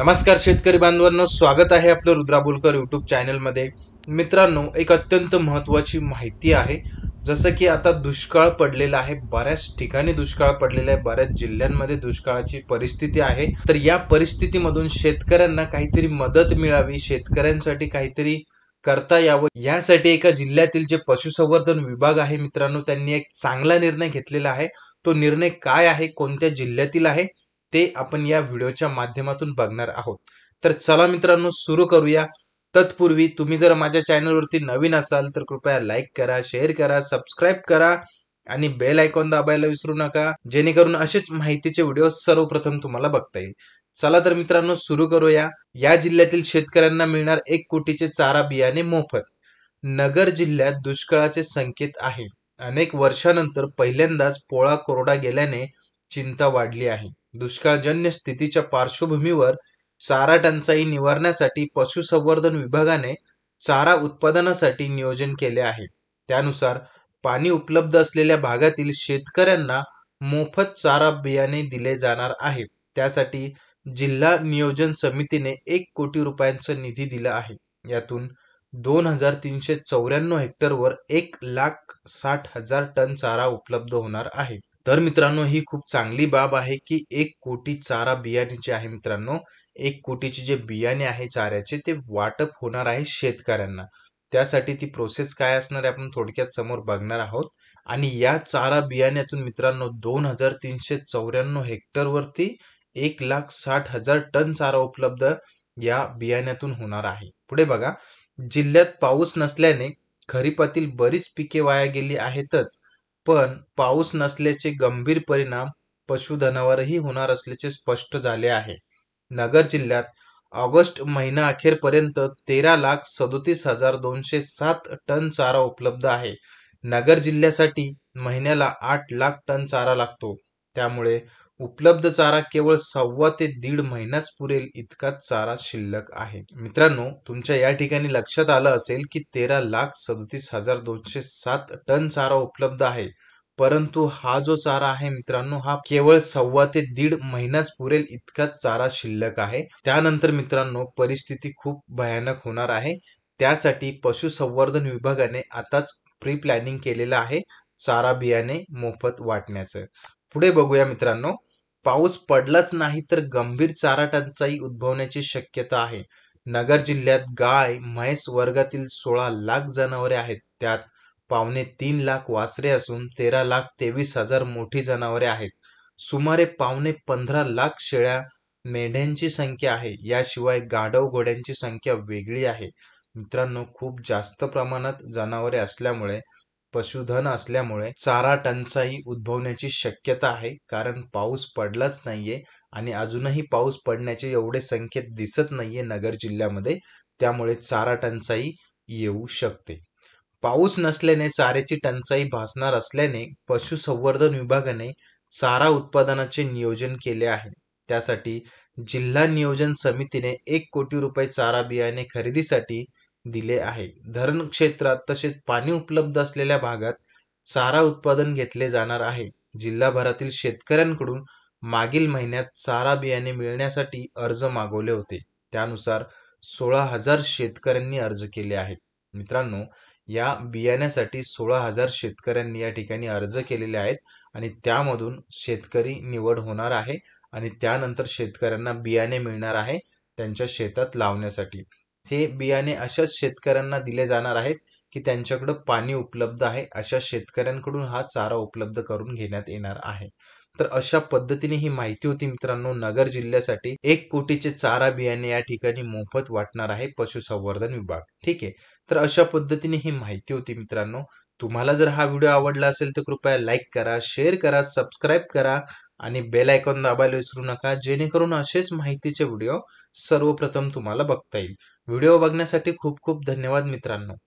नमस्कार शेतकरी बांधवांनो स्वागत आहे आपलं रुद्रा बोलकर यूट्यूब चॅनलमध्ये मित्रांनो एक अत्यंत महत्त्वाची माहिती आहे जसं की आता दुष्काळ पडलेला आहे बऱ्याच ठिकाणी दुष्काळ पडलेला आहे बऱ्याच जिल्ह्यांमध्ये दुष्काळाची परिस्थिती आहे तर या परिस्थितीमधून शेतकऱ्यांना काहीतरी मदत मिळावी शेतकऱ्यांसाठी काहीतरी करता यावं यासाठी एका जिल्ह्यातील जे पशुसंवर्धन विभाग आहे मित्रांनो त्यांनी एक चांगला निर्णय घेतलेला आहे तो निर्णय काय आहे कोणत्या जिल्ह्यातील आहे ते आपण या व्हिडिओच्या माध्यमातून बघणार आहोत तर चला मित्रांनो सुरू करूया तत्पूर्वी तुम्ही जर माझ्या चॅनलवरती नवीन असाल तर कृपया लाईक करा शेअर करा सबस्क्राईब करा आणि बेल आयकॉन दाबायला विसरू नका जेणेकरून असेच माहितीचे व्हिडिओ सर्वप्रथम तुम्हाला बघता येईल चला तर मित्रांनो सुरू करूया या जिल्ह्यातील शेतकऱ्यांना मिळणार एक कोटीचे चारा बियाणे मोफत नगर जिल्ह्यात दुष्काळाचे संकेत आहे अनेक वर्षानंतर पहिल्यांदाच पोळा कोरडा गेल्याने चिंता वाढली आहे दुष्काळजन्य स्थितीच्या पार्श्वभूमीवर चारा टंचाई निवारण्यासाठी पशुसंवर्धन विभागाने चारा उत्पादनासाठी नियोजन केले आहे त्यानुसार पाणी उपलब्ध असलेल्या भागातील शेतकऱ्यांना मोफत चारा बियाणे दिले जाणार आहे त्यासाठी जिल्हा नियोजन समितीने एक कोटी रुपयांचा निधी दिला आहे यातून दोन हजार तीनशे चौऱ्याण्णव हेक्टरवर एक लाख साठ हजार टन चारा उपलब्ध होणार आहे तर मित्रांनो ही खूप चांगली बाब आहे की एक कोटी चारा बियाण्याचे आहे मित्रांनो एक कोटीचे जे बियाणे आहे चाऱ्याचे ते वाटप होणार आहे शेतकऱ्यांना त्यासाठी ती प्रोसेस काय असणार आहे आपण थोडक्यात समोर बघणार आहोत आणि या चारा बियाण्यातून मित्रांनो दोन हजार तीनशे चौऱ्याण्णव हेक्टरवरती एक लाख साठ हजार टन चारा उपलब्ध या बियाण्यातून होणार आहे पुढे बघा जिल्ह्यात पाऊस नसल्याने खरीपातील बरीच पिके वाया गेली आहेतच पण पाऊस नसल्याचे गंभीर परिणाम पशुधनावरही होणार असल्याचे स्पष्ट झाले आहे नगर जिल्ह्यात ऑगस्ट महिना अखेरपर्यंत तेरा लाख सदोतीस हजार दोनशे सात टन चारा उपलब्ध आहे नगर जिल्ह्यासाठी महिन्याला आठ लाख टन चारा लागतो त्यामुळे उपलब्ध चारा केवळ सव्वा ते दीड महिनाच पुरेल इतका चारा शिल्लक आहे मित्रांनो तुमच्या या ठिकाणी लक्षात आलं असेल की तेरा लाख सदतीस हजार दोनशे सात टन चारा उपलब्ध आहे परंतु हा जो चारा आहे मित्रांनो हा केवळ सव्वा ते दीड महिनाच पुरेल इतकाच चारा शिल्लक आहे त्यानंतर मित्रांनो परिस्थिती खूप भयानक होणार आहे त्यासाठी पशुसंवर्धन विभागाने आताच प्री प्लॅनिंग केलेलं आहे चारा बियाणे मोफत वाटण्याचं पुढे बघूया मित्रांनो पाऊस पडलाच नाही तर गंभीर चारा टंचाई उद्भवण्याची शक्यता आहे नगर जिल्ह्यात गाय म्हैस वर्गातील सोळा लाख जनावरे आहेत त्यात पावणे तीन लाख वासरे असून तेरा लाख तेवीस हजार मोठी जनावरे आहेत सुमारे पावणे पंधरा लाख शेळ्या मेंढ्यांची संख्या आहे याशिवाय गाढव घोड्यांची संख्या वेगळी आहे मित्रांनो खूप जास्त प्रमाणात जनावरे असल्यामुळे पशुधन असल्यामुळे चारा टंचाई उद्भवण्याची शक्यता आहे कारण पाऊस पडलाच नाहीये आणि अजूनही पाऊस पडण्याचे एवढे संकेत दिसत नाहीये नगर जिल्ह्यामध्ये त्यामुळे चारा टंचाई येऊ शकते पाऊस नसल्याने चाऱ्याची टंचाई भासणार असल्याने पशुसंवर्धन विभागाने चारा उत्पादनाचे नियोजन केले आहे त्यासाठी जिल्हा नियोजन समितीने एक कोटी रुपये चारा बियाणे खरेदीसाठी दिले आहे धरण क्षेत्रात तसेच पाणी उपलब्ध असलेल्या भागात चारा उत्पादन घेतले जाणार आहे जिल्हाभरातील शेतकऱ्यांकडून मागील महिन्यात चारा बियाणे मिळण्यासाठी अर्ज मागवले होते त्यानुसार सोळा हजार शेतकऱ्यांनी अर्ज केले आहेत मित्रांनो या बियाण्यासाठी सोळा हजार शेतकऱ्यांनी या ठिकाणी अर्ज केलेले आहेत आणि त्यामधून शेतकरी निवड होणार आहे आणि त्यानंतर शेतकऱ्यांना बियाणे मिळणार आहे त्यांच्या शेतात लावण्यासाठी हे बियाणे अशाच शेतकऱ्यांना दिले जाणार आहेत की त्यांच्याकडं पाणी उपलब्ध आहे अशा शेतकऱ्यांकडून हा चारा उपलब्ध करून घेण्यात येणार आहे तर अशा पद्धतीने ही माहिती होती मित्रांनो नगर जिल्ह्यासाठी एक कोटीचे चारा बियाणे या ठिकाणी मोफत वाटणार आहे पशुसंवर्धन विभाग ठीक आहे तर अशा पद्धतीने ही माहिती होती मित्रांनो तुम्हाला जर हा व्हिडिओ आवडला असेल तर कृपया लाईक करा शेअर करा सबस्क्राईब करा आणि बेल आयकॉन दाबायला विसरू नका जेणेकरून असेच माहितीचे व्हिडिओ सर्वप्रथम तुम्हाला बघता येईल व्हिडिओ बघण्यासाठी खूप खूप धन्यवाद मित्रांनो